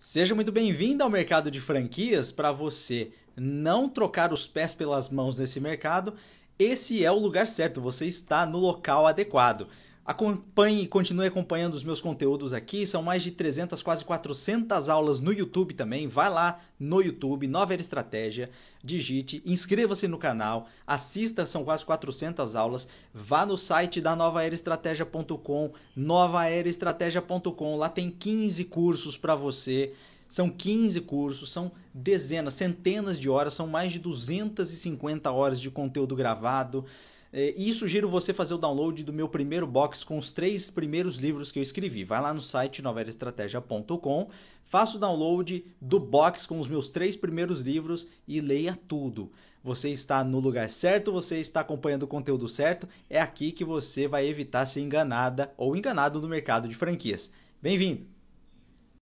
Seja muito bem-vindo ao mercado de franquias. Para você não trocar os pés pelas mãos nesse mercado, esse é o lugar certo, você está no local adequado. Acompanhe e continue acompanhando os meus conteúdos aqui. São mais de 300, quase 400 aulas no YouTube também. Vai lá no YouTube, Nova Era Estratégia, digite, inscreva-se no canal, assista, são quase 400 aulas. Vá no site da novaeraestratégia.com, novaeraestratégia.com. Lá tem 15 cursos para você. São 15 cursos, são dezenas, centenas de horas, são mais de 250 horas de conteúdo gravado. É, e sugiro você fazer o download do meu primeiro box com os três primeiros livros que eu escrevi. Vai lá no site novelaestratégia.com, faça o download do box com os meus três primeiros livros e leia tudo. Você está no lugar certo, você está acompanhando o conteúdo certo, é aqui que você vai evitar ser enganada ou enganado no mercado de franquias. Bem-vindo!